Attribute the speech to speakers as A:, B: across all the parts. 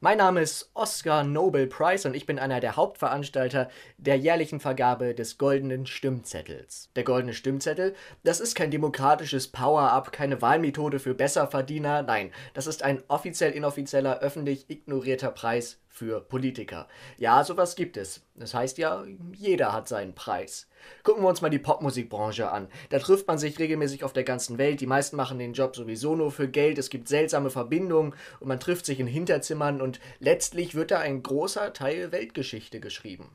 A: Mein Name ist Oscar Nobel Prize und ich bin einer der Hauptveranstalter der jährlichen Vergabe des Goldenen Stimmzettels. Der Goldene Stimmzettel, das ist kein demokratisches Power-up, keine Wahlmethode für Besserverdiener, nein, das ist ein offiziell inoffizieller, öffentlich ignorierter Preis für Politiker. Ja, sowas gibt es. Das heißt ja, jeder hat seinen Preis. Gucken wir uns mal die Popmusikbranche an. Da trifft man sich regelmäßig auf der ganzen Welt. Die meisten machen den Job sowieso nur für Geld. Es gibt seltsame Verbindungen und man trifft sich in Hinterzimmern und letztlich wird da ein großer Teil Weltgeschichte geschrieben.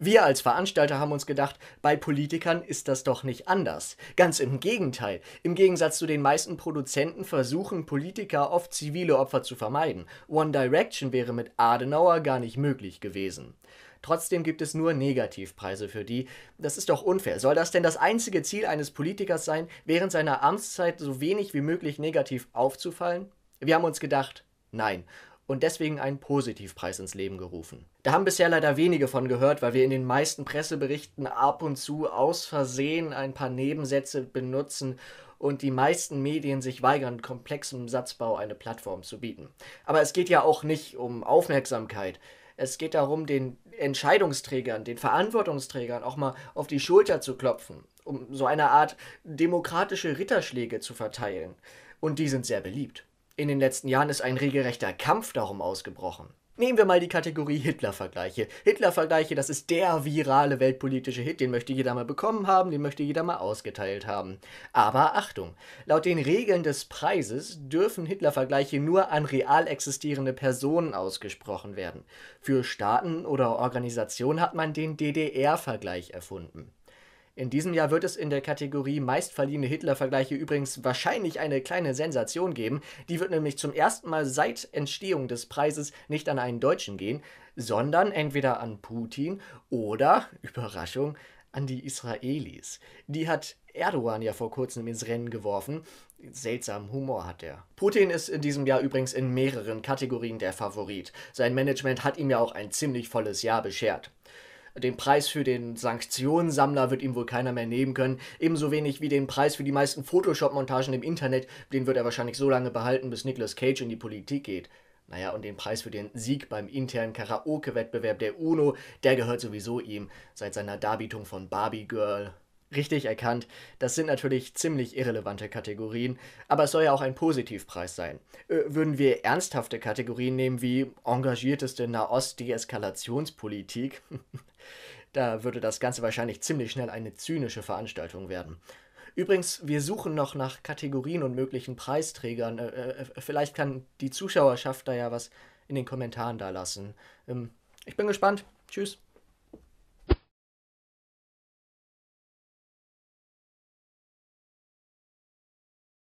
A: Wir als Veranstalter haben uns gedacht, bei Politikern ist das doch nicht anders. Ganz im Gegenteil. Im Gegensatz zu den meisten Produzenten versuchen Politiker oft zivile Opfer zu vermeiden. One Direction wäre mit Adenauer gar nicht möglich gewesen. Trotzdem gibt es nur Negativpreise für die. Das ist doch unfair. Soll das denn das einzige Ziel eines Politikers sein, während seiner Amtszeit so wenig wie möglich negativ aufzufallen? Wir haben uns gedacht, nein und deswegen einen Positivpreis ins Leben gerufen. Da haben bisher leider wenige von gehört, weil wir in den meisten Presseberichten ab und zu aus Versehen ein paar Nebensätze benutzen und die meisten Medien sich weigern, komplexem Satzbau eine Plattform zu bieten. Aber es geht ja auch nicht um Aufmerksamkeit. Es geht darum, den Entscheidungsträgern, den Verantwortungsträgern auch mal auf die Schulter zu klopfen, um so eine Art demokratische Ritterschläge zu verteilen. Und die sind sehr beliebt. In den letzten Jahren ist ein regelrechter Kampf darum ausgebrochen. Nehmen wir mal die Kategorie Hitler-Vergleiche. Hitler-Vergleiche, das ist der virale weltpolitische Hit, den möchte jeder mal bekommen haben, den möchte jeder mal ausgeteilt haben. Aber Achtung, laut den Regeln des Preises dürfen Hitler-Vergleiche nur an real existierende Personen ausgesprochen werden. Für Staaten oder Organisationen hat man den DDR-Vergleich erfunden. In diesem Jahr wird es in der Kategorie meistverliehene Hitler-Vergleiche übrigens wahrscheinlich eine kleine Sensation geben. Die wird nämlich zum ersten Mal seit Entstehung des Preises nicht an einen Deutschen gehen, sondern entweder an Putin oder, Überraschung, an die Israelis. Die hat Erdogan ja vor kurzem ins Rennen geworfen. Seltsamen Humor hat er. Putin ist in diesem Jahr übrigens in mehreren Kategorien der Favorit. Sein Management hat ihm ja auch ein ziemlich volles Jahr beschert. Den Preis für den Sanktionssammler wird ihm wohl keiner mehr nehmen können. Ebenso wenig wie den Preis für die meisten Photoshop-Montagen im Internet. Den wird er wahrscheinlich so lange behalten, bis Nicolas Cage in die Politik geht. Naja, und den Preis für den Sieg beim internen Karaoke-Wettbewerb der UNO, der gehört sowieso ihm, seit seiner Darbietung von Barbie Girl Richtig erkannt, das sind natürlich ziemlich irrelevante Kategorien, aber es soll ja auch ein Positivpreis sein. Äh, würden wir ernsthafte Kategorien nehmen wie engagierteste Nahost-Deeskalationspolitik, da würde das Ganze wahrscheinlich ziemlich schnell eine zynische Veranstaltung werden. Übrigens, wir suchen noch nach Kategorien und möglichen Preisträgern. Äh, äh, vielleicht kann die Zuschauerschaft da ja was in den Kommentaren da lassen. Ähm, ich bin gespannt. Tschüss.